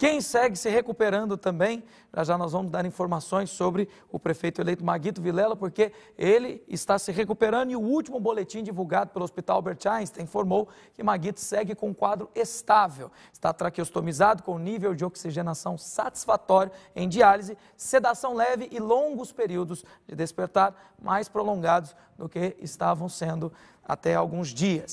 Quem segue se recuperando também, já já nós vamos dar informações sobre o prefeito eleito Maguito Vilela, porque ele está se recuperando e o último boletim divulgado pelo Hospital Albert Einstein informou que Maguito segue com um quadro estável. Está traqueostomizado com nível de oxigenação satisfatório em diálise, sedação leve e longos períodos de despertar mais prolongados do que estavam sendo até alguns dias.